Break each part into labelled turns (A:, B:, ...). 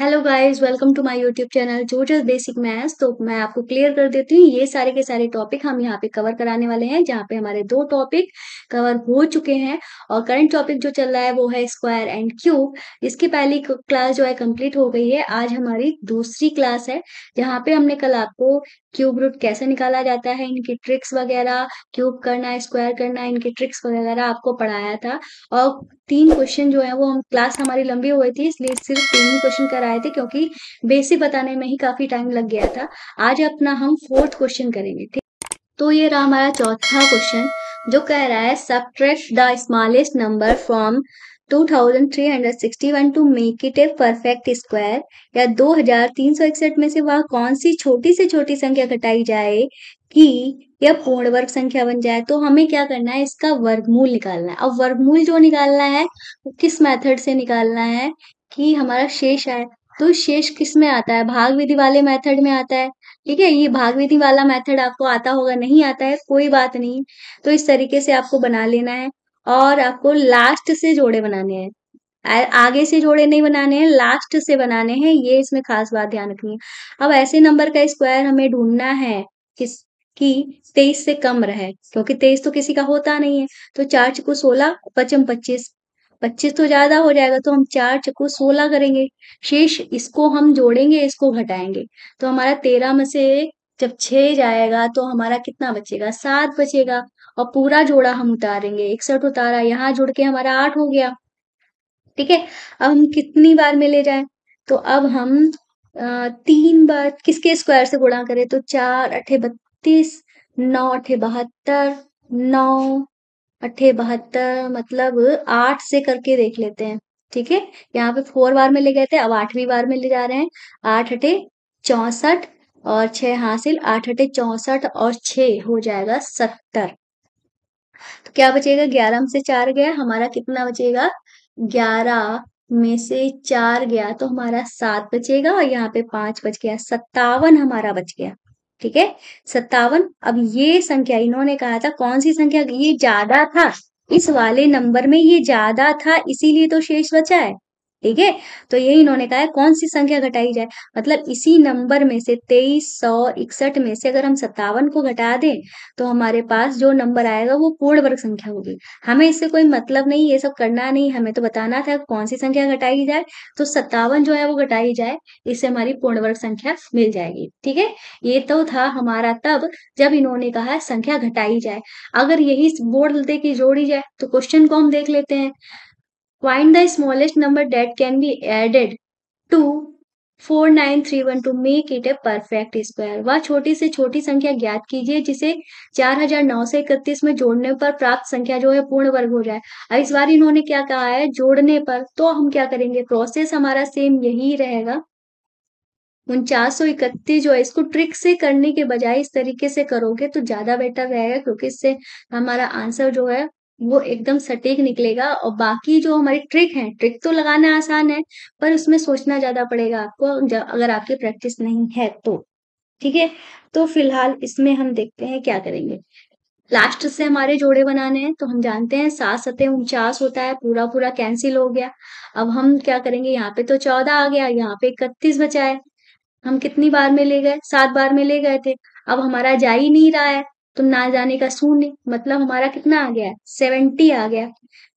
A: Hello guys welcome to my YouTube channel जोजस basic maths तो मैं आपको क्लियर कर देती हूँ ये सारे के सारे टॉपिक हम यहाँ पे कवर कराने वाले हैं जहाँ पे हमारे दो टॉपिक कवर हो चुके हैं और करंट टॉपिक जो चल रहा है वो है स्क्वायर एंड क्यूब इसकी पहली क्लास जो है कंप्लीट हो गई है आज हमारी दूसरी क्लास है जहाँ पे हमने कल आपको क्यूब रूट कैसे निकाला जाता है इनकी ट्रिक्स वगैरह क्यूब करना स्क्वायर करना इनकी ट्रिक्स वगैरह आपको पढ़ाया था और तीन क्वेश्चन जो है वो हम क्लास हमारी लंबी हुई थी इसलिए सिर्फ तीन क्वेश्चन करा कराए थे क्योंकि बेसिक बताने में ही काफी टाइम लग गया था आज अपना हम फोर्थ क्वेश्चन करेंगे ठीक तो ये रहा हमारा चौथा क्वेश्चन जो कह रहा है subtract the smallest number from 2361 to make it a perfect square या 2361 में से वह कौन सी छोटी से छोटी संख्या घटाई जाए कि यह पूर्ण वर्ग संख्या बन जाए तो हमें क्या करना है इसका वर्गमूल निकालना है अब वर्गमूल जो निकालना है वो किस मेथड से निकालना है कि हमारा शेष है तो शेष किस में आता है भाग विधि वाले मेथड में आता है ठीक है ये भाग विधि वाला मेथड आपको आता होगा नहीं आता है कोई बात नहीं तो इस तरीके से आपको बना लेना है और आपको लास्ट से जोड़े बनाने हैं आगे से जोड़े नहीं बनाने हैं लास्ट से बनाने हैं ये इसमें खास बात ध्यान रखनी है अब ऐसे नंबर का स्क्वायर हमें ढूंढना है किस की तेईस से कम रहे क्योंकि तेईस तो किसी का होता नहीं है तो चार चको सोलह पचम पच्चीस पच्चीस तो ज्यादा हो जाएगा तो हम चार चक्को सोलह करेंगे शेष इसको हम जोड़ेंगे इसको घटाएंगे तो हमारा तेरह में से जब छह जाएगा तो हमारा कितना बचेगा सात बचेगा और पूरा जोड़ा हम उतारेंगे इकसठ उतारा यहाँ जोड़ के हमारा आठ हो गया ठीक है अब हम कितनी बार में ले जाए तो अब हम तीन बार किसके स्क्वायर से गुणा करें तो चार अठे बत्तीस नौ अठे बहत्तर नौ अट्ठे बहत्तर मतलब आठ से करके देख लेते हैं ठीक है यहाँ पे फोर बार में ले गए थे अब आठवीं बार में ले जा रहे हैं आठ अठे चौसठ और छह हासिल आठ अठे चौसठ और छ हो जाएगा सत्तर तो क्या बचेगा ग्यारह में से चार गया हमारा कितना बचेगा ग्यारह में से चार गया तो हमारा सात बचेगा और यहाँ पे पांच बच गया सत्तावन हमारा बच गया ठीक है सत्तावन अब ये संख्या इन्होंने कहा था कौन सी संख्या ये ज्यादा था इस वाले नंबर में ये ज्यादा था इसीलिए तो शेष बचा है ठीक है तो यही इन्होंने कहा है कौन सी संख्या घटाई जाए मतलब इसी नंबर में से तेईस सौ इकसठ में से अगर हम सत्तावन को घटा दें तो हमारे पास जो नंबर आएगा वो पूर्ण वर्ग संख्या होगी हमें इससे कोई मतलब नहीं ये सब करना नहीं हमें तो बताना था कौन सी संख्या घटाई जाए तो सत्तावन जो है वो घटाई जाए इससे हमारी पूर्ण वर्ग संख्या मिल जाएगी ठीक है ये तो था हमारा तब जब इन्होंने कहा संख्या घटाई जाए अगर यही बोर्ड दे जोड़ी जाए तो क्वेश्चन को हम देख लेते हैं Find the smallest number that can be added to 4931 to make it a perfect square. वह छोटी से छोटी संख्या ज्ञात कीजिए जिसे 4900 इकतीस में जोड़ने पर प्राप्त संख्या जो है पूर्ण वर्ग हो जाए और इस बार इन्होंने क्या कहा है जोड़ने पर तो हम क्या करेंगे प्रोसेस हमारा सेम यही रहेगा उनचास सौ इकतीस जो है इसको ट्रिक से करने के बजाय इस तरीके से करोगे तो ज्यादा बेटर रहेगा क्योंकि इससे हमारा आंसर जो है वो एकदम सटीक निकलेगा और बाकी जो हमारी ट्रिक है ट्रिक तो लगाना आसान है पर उसमें सोचना ज्यादा पड़ेगा आपको अगर आपकी प्रैक्टिस नहीं है तो ठीक है तो फिलहाल इसमें हम देखते हैं क्या करेंगे लास्ट से हमारे जोड़े बनाने हैं तो हम जानते हैं सात सतह उनचास होता है पूरा पूरा कैंसिल हो गया अब हम क्या करेंगे यहाँ पे तो चौदह आ गया यहाँ पे इकतीस बचा है हम कितनी बार में ले गए सात बार में ले गए थे अब हमारा जा ही नहीं रहा है तो ना जाने का शून्य मतलब हमारा कितना आ गया सेवेंटी आ गया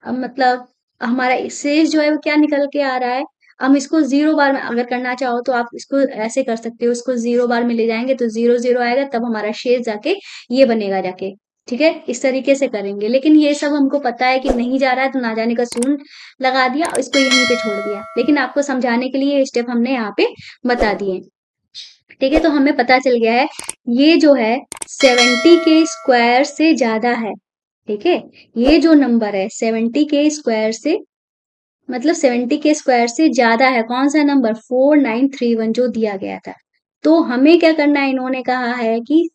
A: अब मतलब हमारा शेष जो है वो क्या निकल के आ रहा है हम इसको जीरो बार में अगर करना चाहो तो आप इसको ऐसे कर सकते हो इसको जीरो बार में ले जाएंगे तो जीरो जीरो आएगा तब हमारा शेष जाके ये बनेगा जाके ठीक है इस तरीके से करेंगे लेकिन ये सब हमको पता है कि नहीं जा रहा है तो ना जाने का सून लगा दिया और इसको यहीं पे छोड़ दिया लेकिन आपको समझाने के लिए स्टेप हमने यहाँ पे बता दिए ठीक है तो हमें पता चल गया है ये जो है सेवेंटी के स्क्वायर से ज्यादा है ठीक है ये जो नंबर है सेवेंटी के स्क्वायर से मतलब सेवेंटी के स्क्वायर से ज्यादा है कौन सा number four nine three one जो दिया गया था तो हमें क्या करना है इन्होंने कहा है कि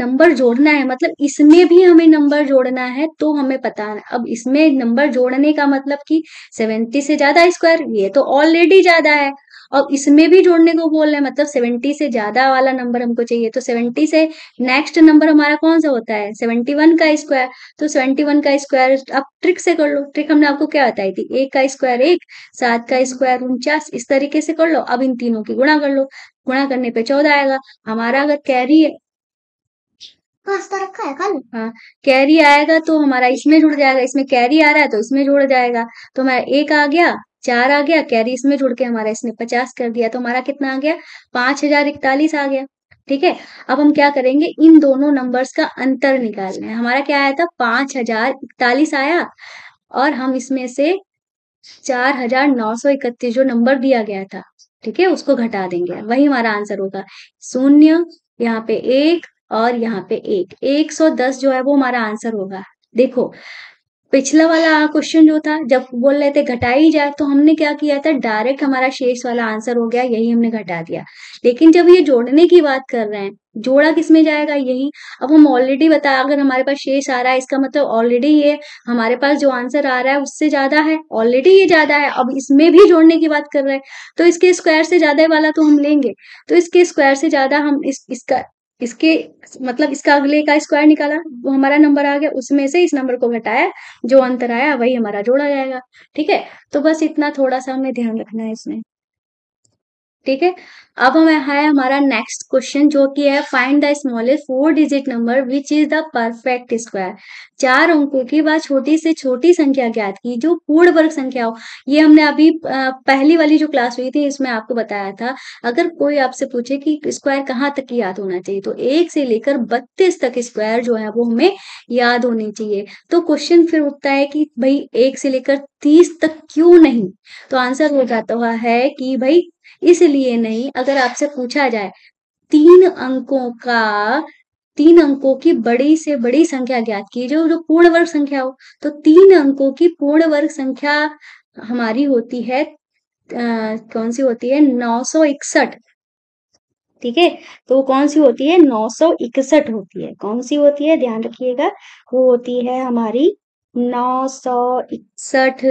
A: नंबर जोड़ना है मतलब इसमें भी हमें नंबर जोड़ना है तो हमें पता अब इसमें नंबर जोड़ने का मतलब कि सेवेंटी से ज्यादा स्क्वायर ये तो ऑलरेडी ज्यादा है और इसमें भी जोड़ने को बोल रहे हैं मतलब सेवेंटी से ज्यादा वाला नंबर हमको चाहिए तो सेवेंटी से नेक्स्ट नंबर हमारा कौन सा होता है सेवेंटी वन का स्क्वायर तो सेवेंटी वन का स्क्वायर अब ट्रिक से कर लो ट्रिक हमने आपको क्या बताई थी एक का स्क्वायर एक सात का स्क्वायर उनचास इस तरीके से कर लो अब इन तीनों की गुणा कर लो गुणा करने पे चौदह आएगा हमारा अगर कैरी तो रखा है कल हाँ कैरी आएगा तो हमारा इसमें जुड़ जाएगा इसमें कैरी आ रहा है तो इसमें जुड़ जाएगा तो हमारा एक आ गया चार आ गया कैरी इसमें जुड़ के हमारा इसने पचास कर दिया तो हमारा कितना आ गया पांच हजार इकतालीस आ गया ठीक है अब हम क्या करेंगे इन दोनों नंबर्स का अंतर निकालना है हमारा क्या आया था पांच हजार इकतालीस आया और हम इसमें से चार हजार नौ सौ इकतीस जो नंबर दिया गया था ठीक है उसको घटा देंगे वही हमारा आंसर होगा शून्य यहाँ पे एक और यहाँ पे एक एक सौ दस जो है वो हमारा आंसर होगा देखो पिछला वाला क्वेश्चन जो था जब बोल रहे थे घटाई जाए तो हमने क्या किया था डायरेक्ट हमारा शेष वाला आंसर हो गया यही हमने घटा दिया लेकिन जब ये जोड़ने की बात कर रहे हैं जोड़ा किसमें जाएगा यही अब हम ऑलरेडी बता अगर हमारे पास शेष आ रहा है इसका मतलब ऑलरेडी ये हमारे पास जो आंसर आ रहा है उससे ज्यादा है ऑलरेडी ये ज्यादा है अब इसमें भी जोड़ने की बात कर रहे हैं तो इसके स्क्वायर से ज्यादा वाला तो हम लेंगे तो इसके स्क्वायर से ज्यादा हम इस इसका इसके मतलब इसका अगले का स्क्वायर निकाला वो हमारा नंबर आ गया उसमें से इस नंबर को घटाया जो अंतर आया वही हमारा जोड़ा जाएगा ठीक है तो बस इतना थोड़ा सा हमें ध्यान रखना है इसमें ठीक है अब हमें है हमारा नेक्स्ट क्वेश्चन जो कि है find the smallest four digit number which is the perfect square चार अंकों की बात छोटी से छोटी संख्या ज्ञात की जो पूर्ण वर्ग संख्या हो ये हमने अभी पहली वाली जो क्लास हुई थी इसमें आपको बताया था अगर कोई आपसे पूछे कि स्क्वायर कहाँ तक याद होना चाहिए तो एक से लेकर बत्तीस तक स्क्वायर जो है वो हमें याद होनी चाहिए तो क्वेश्चन फिर उठता है कि भाई एक से लेकर तीस तक क्यों नहीं तो आंसर हो जाता हुआ है कि भाई इसलिए नहीं अगर आपसे पूछा जाए तीन अंकों का तीन अंकों की बड़ी से बड़ी संख्या ज्ञात कीजिए जो, जो पूर्ण वर्ग संख्या हो तो तीन अंकों की पूर्ण वर्ग संख्या हमारी होती है आ, कौन सी होती है नौ सौ इकसठ ठीक है तो वो कौन सी होती है नौ सौ इकसठ होती है कौन सी होती है ध्यान रखिएगा वो होती है हमारी नौ सौ इकसठ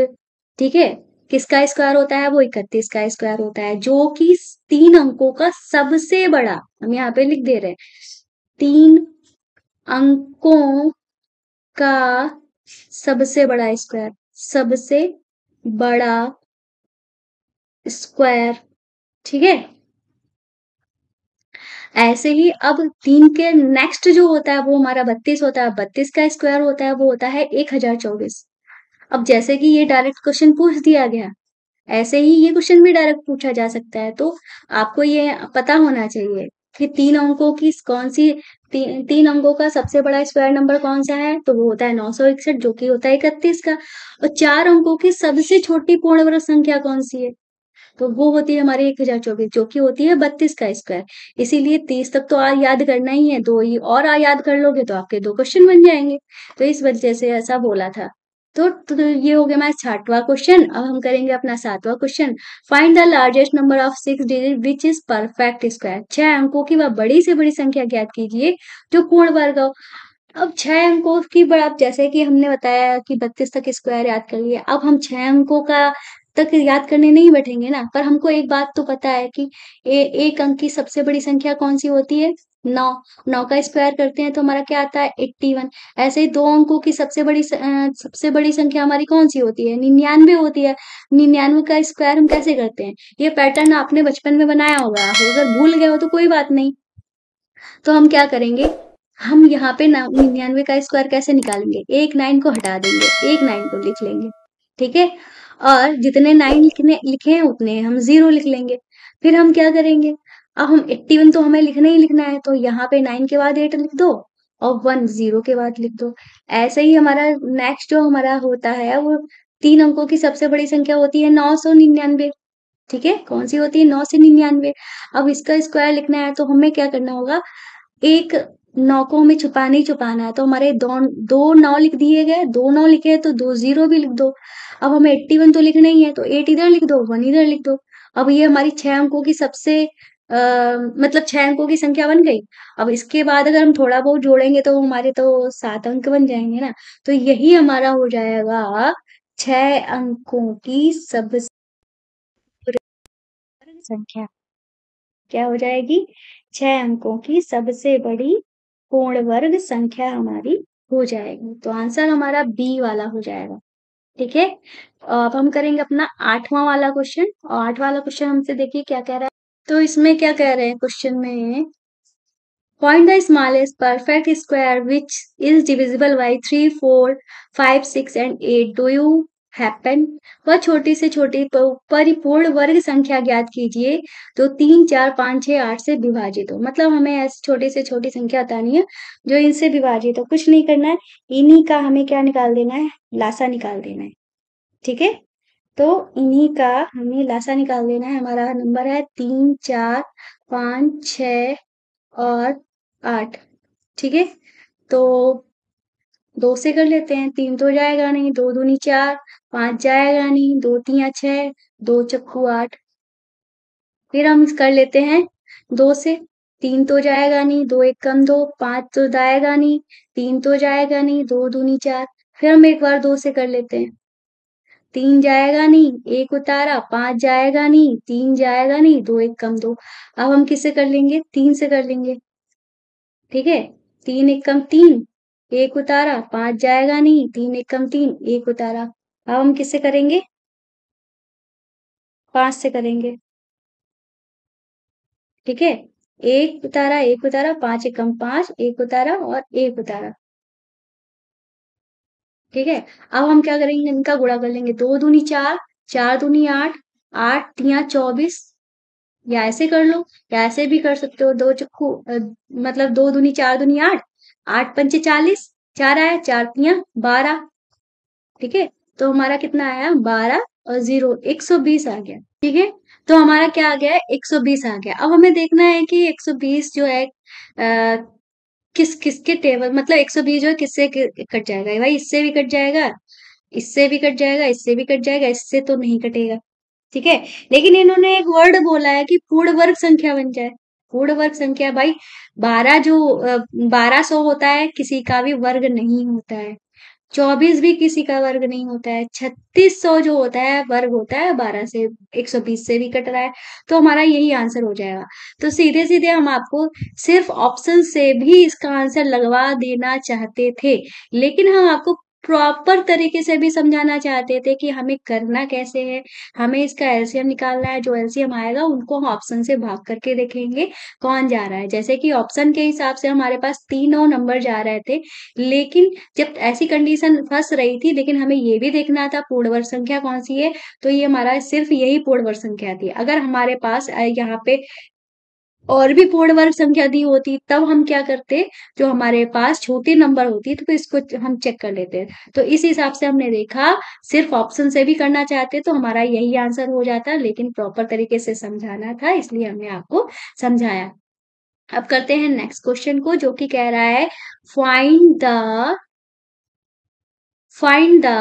A: ठीक है किसका स्क्वायर होता है वो इकतीस का स्क्वायर होता है जो कि तीन अंकों का सबसे बड़ा हम यहाँ पे लिख दे रहे हैं तीन अंकों का सबसे बड़ा स्क्वायर सबसे बड़ा स्क्वायर ठीक है ऐसे ही अब तीन के नेक्स्ट जो होता है वो हमारा बत्तीस होता है बत्तीस का स्क्वायर होता है वो होता है एक हजार चौबीस अब जैसे कि ये डायरेक्ट क्वेश्चन पूछ दिया गया ऐसे ही ये क्वेश्चन भी डायरेक्ट पूछा जा सकता है तो आपको ये पता होना चाहिए कि तीन अंकों की कौन सी ती, तीन अंकों का सबसे बड़ा स्क्वायर नंबर कौन सा है तो वो होता है नौ सौ इकसठ जो कि होता है इकतीस का और चार अंकों की सबसे छोटी पूर्ण वर्ग संख्या कौन सी है तो वो होती है हमारी एक हजार चौबीस जो कि होती है बत्तीस का स्क्वायर इसीलिए तीस तक तो आ याद करना ही है दो ही और आ याद कर लोगे तो आपके दो क्वेश्चन बन जाएंगे तो इस वजह से ऐसा बोला था तो, तो, तो ये हो गया हमारा छठवा क्वेश्चन अब हम करेंगे अपना सातवां question find the largest number of six digit which is perfect square छह अंकों की वह बड़ी से बड़ी संख्या ज्ञात कीजिए जो पूर्ण वर्ग हो अब छह अंकों की बड़ा जैसे कि हमने बताया कि बत्तीस तक स्क्वायर याद कर लिया अब हम छह अंकों का तक याद करने नहीं बैठेंगे ना पर हमको एक बात तो पता है कि ए, एक अंक की सबसे बड़ी संख्या कौन सी होती है नौ नौ का स्क्वायर करते हैं तो हमारा क्या आता है एट्टी वन ऐसे ही दो अंकों की सबसे बड़ी सबसे बड़ी संख्या हमारी कौन सी होती है निन्यानवे होती है निन्यानवे का स्क्वायर हम कैसे करते हैं ये पैटर्न आपने बचपन में बनाया होगा अगर भूल गए हो तो कोई बात नहीं तो हम क्या करेंगे हम यहाँ पे निन्यानवे का स्क्वायर कैसे निकालेंगे एक नाइन को हटा देंगे एक नाइन को लिख लेंगे ठीक है और जितने नाइन लिखने लिखे हैं उतने हम जीरो लिख लेंगे फिर हम क्या करेंगे अब हम एट्टी वन तो हमें लिखना ही लिखना है तो यहाँ पे नाइन के बाद एट लिख दो और वन जीरो के बाद लिख दो ऐसे ही हमारा नेक्स्ट जो हमारा होता है वो तीन अंकों की सबसे बड़ी संख्या होती है नौ सौ निन्यानवे ठीक है कौन सी होती है नौ से निन्यानवे अब इसका स्क्वायर लिखना है तो हमें क्या करना होगा एक नौ को हमें छुपाना ही छुपाना है तो हमारे दो दो नौ लिख दिए गए दो नौ लिखे हैं तो दो जीरो भी लिख दो अब हमें एट्टी वन तो लिखना ही है तो एट इधर लिख दो वन इधर लिख दो अब ये हमारी छह अंकों की सबसे Uh, मतलब छह अंकों की संख्या बन गई अब इसके बाद अगर हम थोड़ा बहुत जोड़ेंगे तो हमारे तो सात अंक बन जाएंगे ना तो यही हमारा हो जाएगा छह अंकों की सबसे संख्या क्या हो जाएगी छह अंकों की सबसे बड़ी पूर्ण वर्ग संख्या हमारी हो जाएगी तो आंसर हमारा बी वाला हो जाएगा ठीक है अब हम करेंगे अपना आठवां वाला क्वेश्चन और आठ वाला क्वेश्चन हमसे देखिए क्या कह रहा है तो इसमें क्या कह रहे हैं क्वेश्चन में point the smallest perfect square which is divisible by three four five six and eight do you happen वह छोटी से छोटी परिपूर्ण वर्ग संख्या ज्ञात कीजिए जो तीन चार पाँच छः आठ से विभाजित हो मतलब हमें ऐसी छोटी से छोटी संख्या बतानी है जो इनसे विभाजित हो कुछ नहीं करना है इन्हीं का हमें क्या निकाल देना है लासा निकाल देना है ठीक है तो इन्हीं का हमें लाशा निकाल देना है हमारा नंबर है तीन चार पाँच छ और आठ ठीक है तो दो से कर लेते हैं तीन तो जाएगा नहीं दो दूनी चार पांच जाएगा नहीं दो तिया छः दो चक्कू आठ फिर हम कर लेते हैं दो से तीन तो जाएगा नहीं दो एक कम दो पांच तो जाएगा नहीं तीन तो जाएगा नहीं दो दूनी चार फिर हम एक बार दो से कर लेते हैं तीन जाएगा नहीं एक उतारा पांच जाएगा नहीं तीन जाएगा नहीं दो एक कम दो अब हम किससे कर लेंगे तीन से कर लेंगे ठीक है तीन एक कम तीन एक उतारा पांच जाएगा नहीं तीन एक कम तीन एक उतारा अब हम किससे करेंगे पांच से करेंगे ठीक है एक उतारा एक उतारा पांच एक कम पांच एक उतारा और एक उतारा ठीक है अब हम क्या करेंगे इनका गुणा कर लेंगे दो दूनी चार चार दूनी आठ आठ तिया चौबीस या ऐसे कर लो या ऐसे भी कर सकते हो दो चक्कू मतलब दो दूनी चार दूनी आठ आठ पंचे चालीस चार आया चार तिया बारह ठीक है तो हमारा कितना आया बारह और जीरो एक सौ बीस आ गया ठीक है तो हमारा क्या आ गया एक सौ बीस आ गया अब हमें देखना है कि एक सौ बीस जो है आ, किस किसके टेबल मतलब एक सौ बीस जो है किससे कट जाएगा भाई इससे भी कट जाएगा इससे भी कट जाएगा इससे भी कट जाएगा इससे तो नहीं कटेगा ठीक है लेकिन इन्होंने एक वर्ड बोला है कि पूर्ण वर्ग संख्या बन जाए पूर्ण वर्ग संख्या भाई बारह जो बारह सौ होता है किसी का भी वर्ग नहीं होता है 24 भी किसी का वर्ग नहीं होता है 3600 जो होता है वर्ग होता है 12 से 120 से भी कट रहा है तो हमारा यही आंसर हो जाएगा तो सीधे सीधे हम आपको सिर्फ ऑप्शन से भी इसका आंसर लगवा देना चाहते थे लेकिन हम आपको प्रॉपर तरीके से भी समझाना चाहते थे कि हमें करना कैसे है, हमें इसका एलसीएम निकालना है, जो एलसीएम आएगा उनको हम ऑप्शन से भाग करके देखेंगे कौन जा रहा है। जैसे कि ऑप्शन के हिसाब से हमारे पास तीनों नंबर जा रहे थे, लेकिन जब ऐसी कंडीशन फंस रही थी लेकिन हमें ये भी देखना था पूर्णवर संख्या कौन-सी है, तो ये हमारा सिर्फ़ यही पूर्णवर संख्या थी। अगर हमारे पास यहाँ पे और भी पूर्ण वर्ग संख्या दी होती तब हम क्या करते जो हमारे पास छोटे नंबर होती तो इसको हम चेक कर लेते तो इस हिसाब से हमने देखा सिर्फ ऑप्शन से भी करना चाहते तो हमारा यही आंसर हो जाता लेकिन प्रॉपर तरीके से समझाना था इसलिए हमने आपको समझाया अब करते हैं नेक्स्ट क्वेश्चन को जो कि कह रहा है find the find the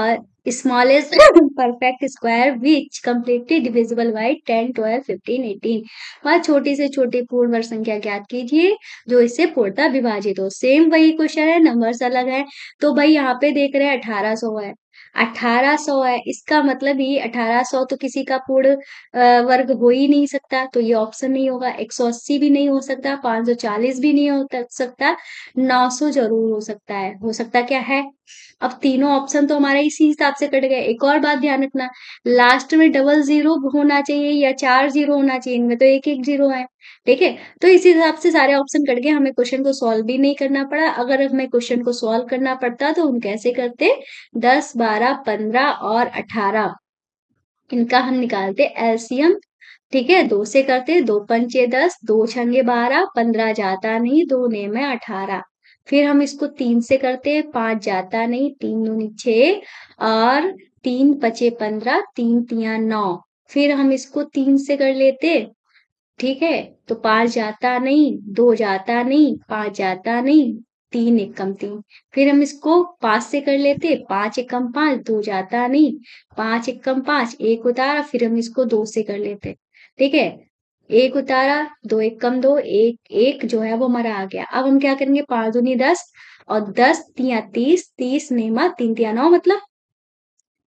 A: smallest perfect square which completely divisible by 10, 12, 15, 18. वह छोटी से छोटी पूर्ण वर्ग संख्या ज्ञात कीजिए जो इससे पूर्णता विभाजित हो सेम वही क्वेश्चन है नंबर्स अलग है तो भाई यहाँ पे देख रहे हैं अठारह सौ है 1800 है इसका मतलब ही 1800 तो किसी का पूर्ण वर्ग हो ही नहीं सकता तो ये ऑप्शन नहीं होगा 180 भी नहीं हो सकता 540 भी नहीं हो सकता 900 जरूर हो सकता है हो सकता क्या है अब तीनों ऑप्शन तो हमारे इसी हिसाब से कट गए एक और बात ध्यान रखना लास्ट में डबल जीरो होना चाहिए या चार जीरो होना चाहिए इनमें तो एक एक जीरो है ठीक है तो इसी हिसाब से सारे ऑप्शन कट गए हमें क्वेश्चन को सॉल्व भी नहीं करना पड़ा अगर हमें क्वेश्चन को सॉल्व करना पड़ता तो हम कैसे करते दस बारह पंद्रह और अठारह इनका हम निकालते एल्सियम ठीक है दो से करते दो पंचे दस दो छंगे बारह पंद्रह जाता नहीं दो ने में अठारह फिर हम इसको तीन से करते हैं पांच जाता नहीं तीन दो नीचे और तीन पचे पंद्रह तीन तिया नौ फिर हम इसको तीन से कर लेते ठीक है तो पांच जाता नहीं दो जाता नहीं पांच जाता नहीं तीन एकम तीन फिर हम इसको पांच से कर लेते पांच एकम पांच दो जाता नहीं पांच एकम पांच एक उतारा फिर हम इसको दो से कर लेते ठीक है एक उतारा दो एक कम दो एक एक जो है वो हमारा आ गया अब हम क्या करेंगे पांच दूनी दस और दस तिया तीस तीस नेमा तीन तिया नौ मतलब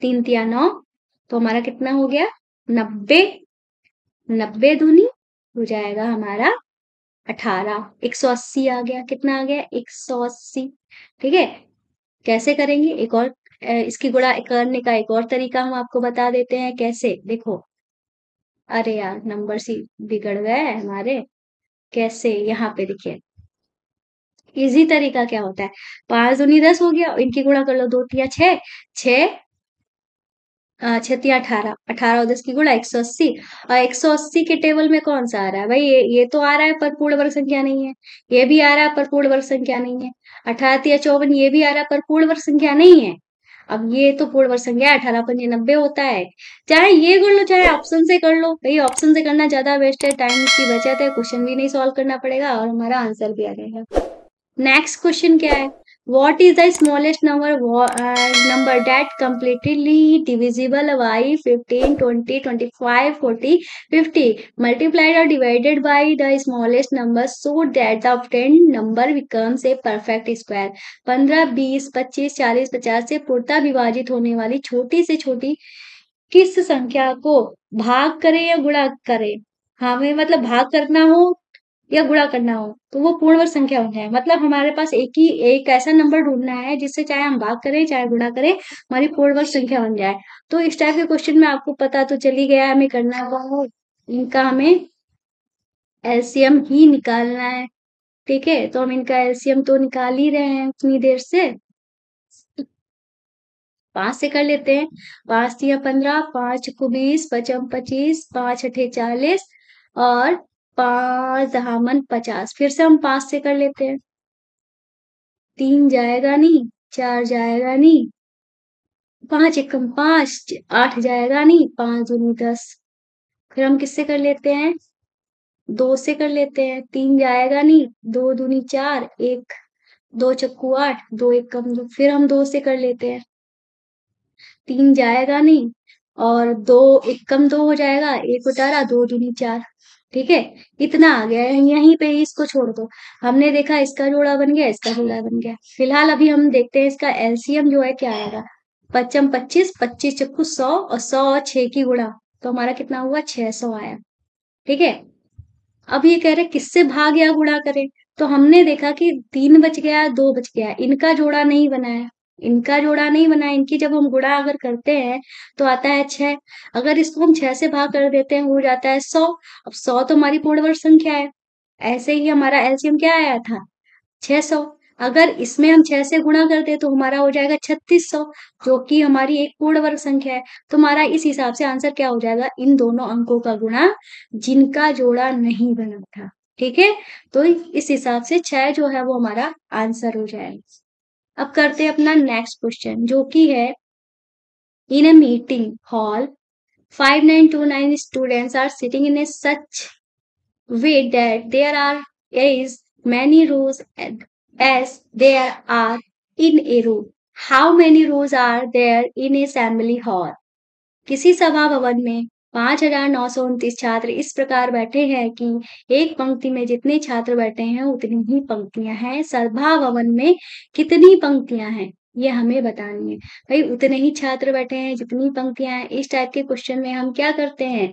A: तीन तिया नौ तो हमारा कितना हो गया नब्बे नब्बे दूनी हो जाएगा हमारा अठारह एक सौ अस्सी आ गया कितना आ गया एक सौ अस्सी ठीक है कैसे करेंगे एक और इसकी गुणा करने का एक और तरीका हम आपको बता देते हैं कैसे देखो अरे यार नंबर सी बिगड़ गए हमारे कैसे यहाँ पे देखिए इजी तरीका क्या होता है पांच दूनी दस हो गया इनकी गुणा कर लो दो छह छत्ती अठारह अठारह और दस की गुणा एक सौ अस्सी और एक सौ अस्सी के टेबल में कौन सा आ रहा है भाई ये ये तो आ रहा है पर पूर्ण वर्ग संख्या नहीं है ये भी आ रहा है पर पूर्ण वर्ग संख्या नहीं है अठारह या चौवन ये भी आ रहा है पर पूर्ण वर्ग संख्या नहीं है अब ये तो पूर्ण वर्ग संख्या अठारह पंजे नब्बे होता है चाहे ये कर लो चाहे ऑप्शन से कर लो भाई ऑप्शन से करना ज्यादा बेस्ट है टाइम की बचत है क्वेश्चन भी नहीं सॉल्व करना पड़ेगा और हमारा आंसर भी आ जाएगा नेक्स्ट क्वेश्चन क्या है what is the smallest number number that completely divisible by fifteen twenty twenty five forty fifty multiplied और divided by the smallest number so that the number becomes a perfect square पंद्रह बीस पच्चीस चालीस पचास से पूर्ता विभाजित होने वाली छोटी से छोटी किस संख्या को भाग करें या गुणा करें हाँ, हमें मतलब भाग करना हो या गुणा करना हो तो वो पूर्ण संख्या होना है मतलब हमारे पास एक ही एक ऐसा नंबर ढूंढना है जिससे चाहे हम भाग करें चाहे गुणा करें हमारी पूर्ण संख्या बन जाए तो इस टाइप के क्वेश्चन में आपको पता तो चली गया हमें करना को इनका हमें एलसीएम ही निकालना है ठीक है तो हम इनका एलसीएम तो निकाल ही रहे हैं उतनी देर से पांच से कर लेते हैं पांच दिया पंद्रह पांच को बीस पचम पच्चीस पांच अठे चालीस और पांच दहामन पचास फिर से हम पांच से कर लेते हैं तीन जाएगा नहीं चार जाएगा नहीं पांच एकम पांच आठ जाएगा नहीं पांच दूनी दस फिर हम किससे कर लेते हैं दो से कर लेते हैं तीन जाएगा नहीं दो दूनी चार एक दो चक्कू आठ दो एक कम दो फिर हम दो से कर लेते हैं तीन जाएगा नहीं और दो एक कम दो हो जाएगा एक उतारा दो दूनी चार ठीक है इतना आ गया है यहीं पे ही इसको छोड़ दो हमने देखा इसका जोड़ा बन गया इसका जोड़ा बन गया फिलहाल अभी हम देखते हैं इसका एलसीएम जो है क्या आएगा पचम पच्चीस पच्चीस चक्कू सौ और सौ और छह की गुड़ा तो हमारा कितना हुआ छह सौ आया ठीक है अब ये कह रहे किससे भाग या गुड़ा करें तो हमने देखा कि तीन बच गया दो बच गया इनका जोड़ा नहीं बनाया इनका जोड़ा नहीं बना इनकी जब हम गुड़ा अगर करते हैं तो आता है छह अगर इसको हम छह से भाग कर देते हैं हो जाता है सौ अब सौ तो हमारी पूर्णवर्ष संख्या है ऐसे ही हमारा एलसीएम क्या आया था छह सौ अगर इसमें हम छह से गुणा करते तो हमारा हो जाएगा छत्तीस सौ जो कि हमारी एक पूर्ण वर्ग संख्या है तो हमारा इस हिसाब से आंसर क्या हो जाएगा इन दोनों अंकों का गुणा जिनका जोड़ा नहीं बना था ठीक है तो इस हिसाब से छह जो है वो हमारा आंसर हो जाएगा अब करते हैं अपना नेक्स्ट क्वेश्चन जो कि है in a meeting hall five nine two nine student are sitting in a such way that there are as many rows as there are in a room how many rows are there in a hall किसी सभा भवन में पांच हजार नौ सौ उनतीस छात्र इस प्रकार बैठे हैं कि एक पंक्ति में जितने छात्र बैठे हैं उतनी ही पंक्तियां हैं सभा भवन में कितनी पंक्तियां हैं ये हमें बतानी है भाई उतने ही छात्र बैठे हैं जितनी पंक्तियां हैं इस टाइप के क्वेश्चन में हम क्या करते हैं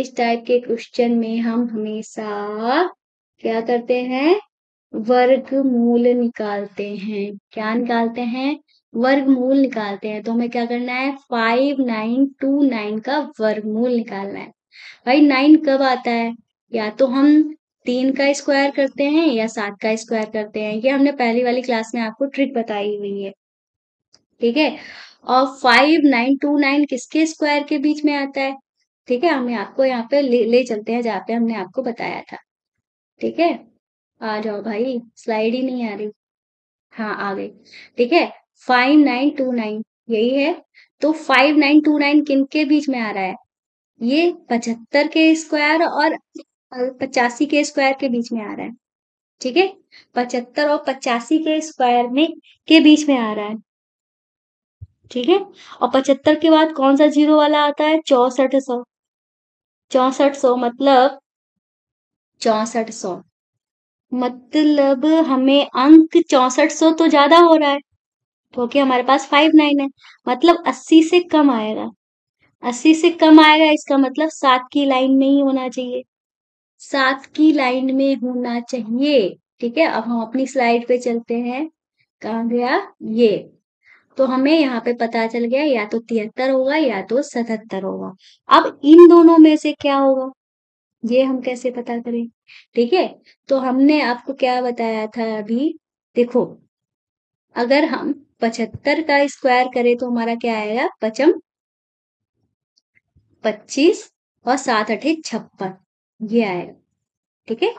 A: इस टाइप के क्वेश्चन में हम हमेशा क्या करते हैं वर्गमूल निकालते हैं क्या निकालते हैं वर्गमूल निकालते हैं तो हमें क्या करना है फाइव नाइन टू नाइन का वर्गमूल निकालना है भाई नाइन कब आता है या तो हम तीन का स्क्वायर करते हैं या सात का स्क्वायर करते हैं ये हमने पहली वाली क्लास में आपको ट्रिक बताई हुई है ठीक है और फाइव नाइन टू नाइन किसके स्क्वायर के बीच में आता है ठीक है हमें आपको यहाँ पे ले, ले चलते हैं जहाँ पे हमने आपको बताया था ठीक है आ जाओ भाई स्लाइड ही नहीं आ रही हाँ आ गई ठीक है फाइव नाइन टू नाइन यही है तो फाइव नाइन टू नाइन किन के बीच में आ रहा है ये पचहत्तर के स्क्वायर और पचासी के स्क्वायर के बीच में आ रहा है ठीक है पचहत्तर और पचासी के स्क्वायर में के बीच में आ रहा है ठीक है और पचहत्तर के बाद कौन सा जीरो वाला आता है चौसठ सौ चौसठ सौ मतलब चौसठ सौ मतलब हमें अंक चौसठ सौ तो ज्यादा हो रहा है क्योंकि हमारे पास फाइव नाइन है मतलब अस्सी से कम आएगा अस्सी से कम आएगा इसका मतलब सात की लाइन में ही होना चाहिए सात की लाइन में होना चाहिए ठीक है अब हम अपनी स्लाइड पे चलते हैं कहा गया ये तो हमें यहाँ पे पता चल गया या तो तिहत्तर होगा या तो सतहत्तर होगा अब इन दोनों में से क्या होगा ये हम कैसे पता करें ठीक है तो हमने आपको क्या बताया था अभी देखो अगर हम पचहत्तर का स्क्वायर करें तो हमारा क्या आएगा पचम पच्चीस और सात अठे छप्पन ये आएगा ठीक है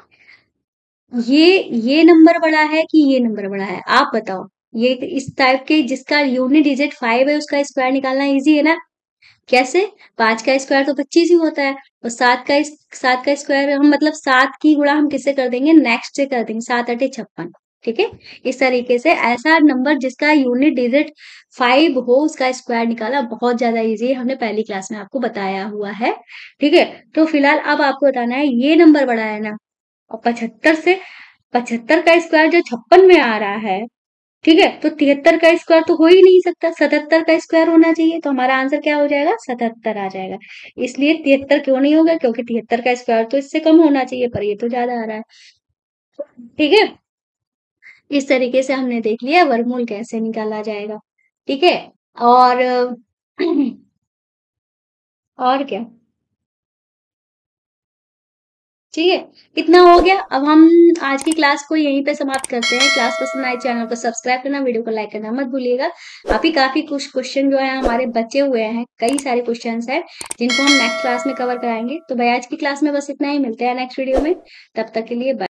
A: ये ये नंबर बड़ा है कि ये नंबर बड़ा है आप बताओ ये तो इस टाइप के जिसका यूनिट डिजिट फाइव है उसका स्क्वायर निकालना इजी है ना कैसे पांच का स्क्वायर तो पच्चीस ही होता है और सात का सात का स्क्वायर हम मतलब सात की गुणा हम किससे कर देंगे नेक्स्ट से कर देंगे सात अठे छप्पन ठीक है इस तरीके से ऐसा नंबर जिसका यूनिट डिजिट फाइव हो उसका स्क्वायर निकाला बहुत ज्यादा इजी है हमने पहली क्लास में आपको बताया हुआ है ठीक है तो फिलहाल अब आपको बताना है ये नंबर बड़ा है ना और पचहत्तर से पचहत्तर का स्क्वायर जो छप्पन में आ रहा है ठीक है तो तिहत्तर का स्क्वायर तो हो ही नहीं सकता सतहत्तर का स्क्वायर होना चाहिए तो हमारा आंसर क्या हो जाएगा सतहत्तर आ जाएगा इसलिए तिहत्तर क्यों नहीं होगा क्योंकि तिहत्तर का स्क्वायर तो इससे कम होना चाहिए पर ये तो ज्यादा आ रहा है ठीक है इस तरीके से हमने देख लिया वर्गमूल कैसे निकाला जाएगा ठीक है और और क्या ठीक है कितना हो गया अब हम आज की क्लास को यहीं पे समाप्त करते हैं क्लास पसंद आए चैनल को सब्सक्राइब करना वीडियो को लाइक करना मत भूलिएगा अभी काफी कुछ क्वेश्चन जो है हमारे बचे हुए हैं कई सारे क्वेश्चन है जिनको हम नेक्स्ट क्लास में कवर कराएंगे तो भाई आज की क्लास में बस इतना ही मिलते हैं नेक्स्ट वीडियो में तब तक के लिए बाय